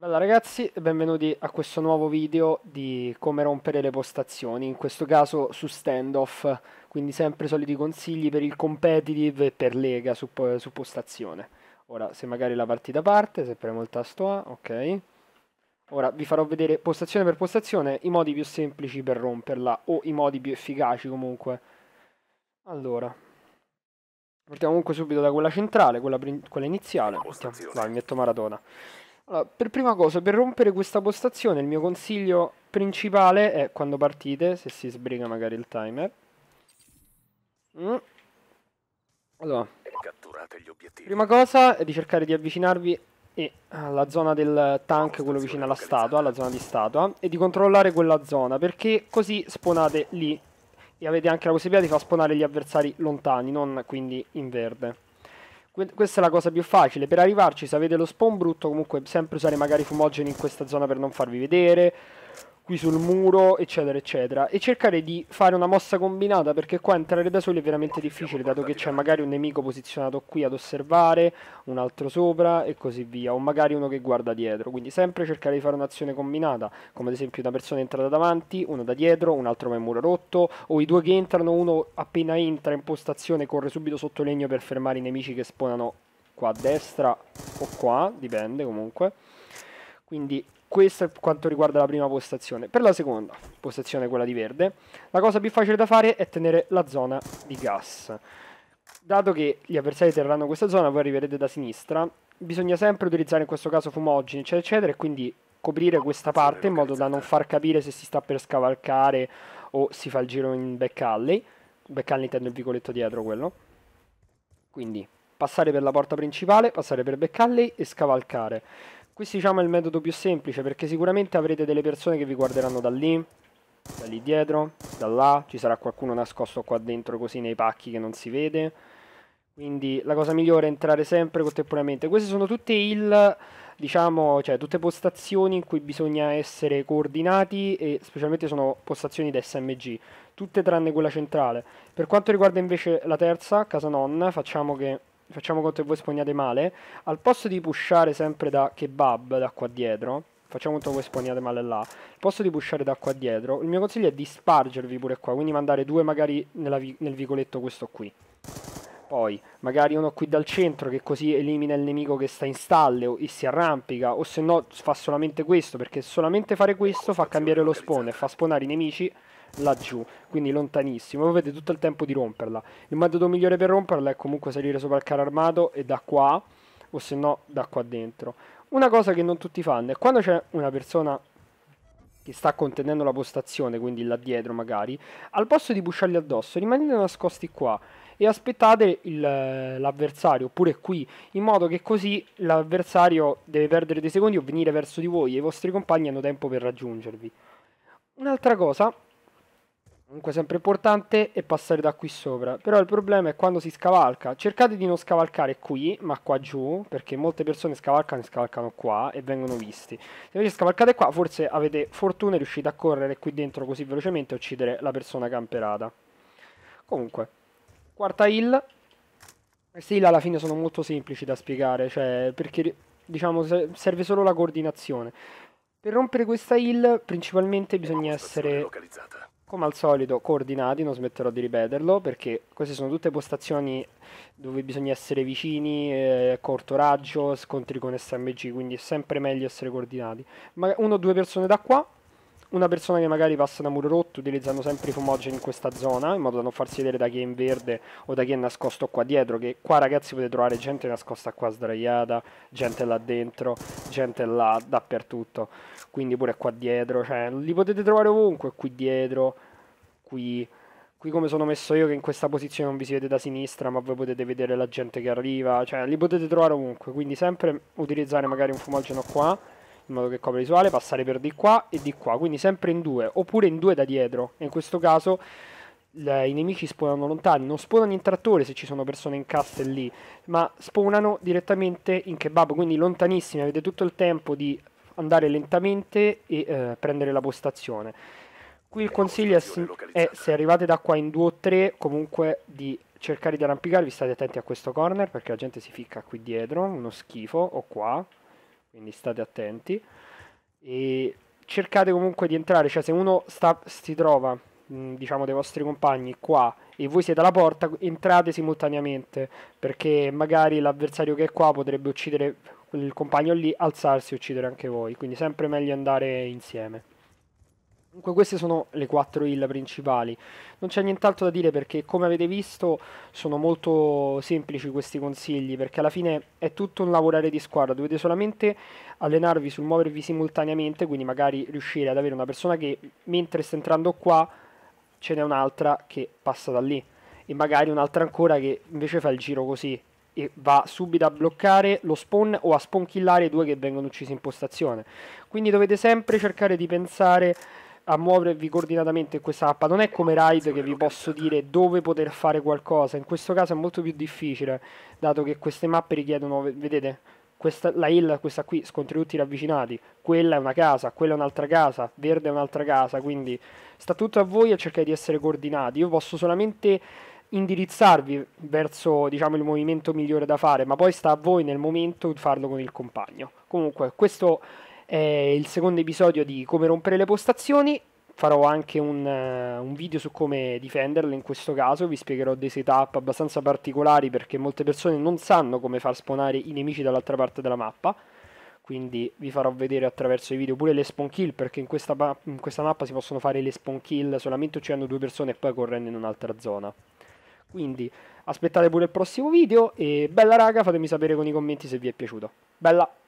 Bella ragazzi benvenuti a questo nuovo video di come rompere le postazioni, in questo caso su standoff, quindi sempre soliti consigli per il competitive e per lega su, su postazione. Ora se magari la partita parte, se premo il tasto A, ok. Ora vi farò vedere postazione per postazione i modi più semplici per romperla o i modi più efficaci comunque. Allora, partiamo comunque subito da quella centrale, quella, quella iniziale, Vai, metto Maratona. Allora, per prima cosa, per rompere questa postazione, il mio consiglio principale è quando partite, se si sbriga magari il timer. Mm. Allora, prima cosa è di cercare di avvicinarvi eh, alla zona del tank, quello vicino alla statua, alla zona di statua, e di controllare quella zona, perché così sponate lì e avete anche la possibilità di far sponare gli avversari lontani, non quindi in verde. Que- questa è la cosa più facile, per arrivarci se avete lo spawn brutto comunque sempre usare magari fumogeni in questa zona per non farvi vedere, qui sul muro, eccetera, eccetera. E cercare di fare una mossa combinata, perché qua entrare da soli è veramente difficile, dato che c'è magari un nemico posizionato qui ad osservare, un altro sopra e così via, o magari uno che guarda dietro. Quindi sempre cercare di fare un'azione combinata, come ad esempio una persona entrata davanti, uno da dietro, un altro va in muro rotto, o i due che entrano, uno appena entra in postazione corre subito sotto legno per fermare i nemici che sponano qua a destra o qua, dipende comunque. Quindi questo è quanto riguarda la prima postazione. Per la seconda postazione, quella di verde, la cosa più facile da fare è tenere la zona di gas. Dato che gli avversari terranno questa zona, voi arriverete da sinistra, bisogna sempre utilizzare in questo caso fumogeni, eccetera, eccetera, e quindi coprire questa parte in modo da non far capire se si sta per scavalcare o si fa il giro in back alley. Back alley intendo il vicoletto dietro quello. Quindi passare per la porta principale, passare per back alley e scavalcare. Questo diciamo è il metodo più semplice perché sicuramente avrete delle persone che vi guarderanno da lì, da lì dietro, da là, ci sarà qualcuno nascosto qua dentro così nei pacchi che non si vede. Quindi la cosa migliore è entrare sempre contemporaneamente. Queste sono tutte il diciamo, cioè tutte postazioni in cui bisogna essere coordinati e specialmente sono postazioni da SMG, tutte tranne quella centrale. Per quanto riguarda invece la terza, casa nonna, facciamo che facciamo conto che voi spawnate male, al posto di pushare sempre da kebab, da qua dietro, facciamo conto che voi spawnate male là, al posto di pushare da qua dietro, il mio consiglio è di spargervi pure qua, quindi mandare due magari vi nel vicoletto questo qui poi magari uno qui dal centro che così elimina il nemico che sta in stalle o, e si arrampica o se no fa solamente questo perché solamente fare questo fa cambiare lo spawn e fa spawnare i nemici laggiù quindi lontanissimo avete tutto il tempo di romperla il metodo migliore per romperla è comunque salire sopra il carro armato e da qua o se no da qua dentro una cosa che non tutti fanno è quando c'è una persona che sta contenendo la postazione, quindi là dietro magari, al posto di busciargli addosso, rimanete nascosti qua e aspettate il, l'avversario, oppure qui, in modo che così l'avversario deve perdere dei secondi o venire verso di voi e i vostri compagni hanno tempo per raggiungervi. Un'altra cosa comunque sempre importante è passare da qui sopra però il problema è quando si scavalca cercate di non scavalcare qui ma qua giù perché molte persone scavalcano e scavalcano qua e vengono visti se invece scavalcate qua forse avete fortuna e riuscite a correre qui dentro così velocemente e uccidere la persona camperata comunque quarta hill queste hill alla fine sono molto semplici da spiegare cioè perché diciamo serve solo la coordinazione per rompere questa hill principalmente bisogna essere localizzata come al solito coordinati, non smetterò di ripeterlo perché queste sono tutte postazioni dove bisogna essere vicini, eh, corto raggio, scontri con SMG, quindi è sempre meglio essere coordinati. Ma uno o due persone da qua una persona che magari passa da muro rotto utilizzando sempre i fumogeni in questa zona in modo da non farsi vedere da chi è in verde o da chi è nascosto qua dietro. Che qua ragazzi potete trovare gente nascosta qua sdraiata, gente là dentro, gente là dappertutto. Quindi pure qua dietro, cioè li potete trovare ovunque, qui dietro, qui qui come sono messo io che in questa posizione non vi si vede da sinistra ma voi potete vedere la gente che arriva cioè li potete trovare ovunque quindi sempre utilizzare magari un fumogeno qua in modo che copre visuale, passare per di qua e di qua, quindi sempre in due, oppure in due da dietro, in questo caso le, i nemici spawnano lontani, non spawnano in trattore se ci sono persone in cast lì, ma spawnano direttamente in kebab, quindi lontanissimi, avete tutto il tempo di andare lentamente e eh, prendere la postazione. Qui il ecco, consiglio è, è, eh, se arrivate da qua in due o tre, comunque di cercare di arrampicarvi, state attenti a questo corner perché la gente si ficca qui dietro, uno schifo, o qua, quindi state attenti e cercate comunque di entrare, cioè se uno sta, si trova, diciamo, dei vostri compagni qua e voi siete alla porta, entrate simultaneamente, perché magari l'avversario che è qua potrebbe uccidere il compagno lì, alzarsi e uccidere anche voi, quindi sempre meglio andare insieme. Comunque queste sono le quattro hill principali. Non c'è nient'altro da dire perché come avete visto sono molto semplici questi consigli perché alla fine è tutto un lavorare di squadra, dovete solamente allenarvi sul muovervi simultaneamente, quindi magari riuscire ad avere una persona che mentre sta entrando qua ce n'è un'altra che passa da lì e magari un'altra ancora che invece fa il giro così e va subito a bloccare lo spawn o a spawnkillare i due che vengono uccisi in postazione. Quindi dovete sempre cercare di pensare a muovervi coordinatamente in questa mappa. Non è come Ride che vi posso dire dove poter fare qualcosa. In questo caso è molto più difficile, dato che queste mappe richiedono, vedete, questa, la hill, questa qui, scontri tutti ravvicinati. Quella è una casa, quella è un'altra casa, verde è un'altra casa. Quindi sta tutto a voi a cercare di essere coordinati. Io posso solamente indirizzarvi verso diciamo, il movimento migliore da fare, ma poi sta a voi nel momento farlo con il compagno. Comunque, questo è il secondo episodio di come rompere le postazioni. Farò anche un, uh, un, video su come difenderle in questo caso, vi spiegherò dei setup abbastanza particolari perché molte persone non sanno come far spawnare i nemici dall'altra parte della mappa, quindi vi farò vedere attraverso i video pure le spawn kill perché in questa, in questa mappa si possono fare le spawn kill solamente uccidendo due persone e poi correndo in un'altra zona. Quindi aspettate pure il prossimo video e bella raga, fatemi sapere con i commenti se vi è piaciuto. Bella!